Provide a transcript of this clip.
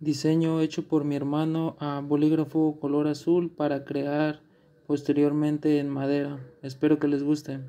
diseño hecho por mi hermano a bolígrafo color azul para crear posteriormente en madera. Espero que les guste.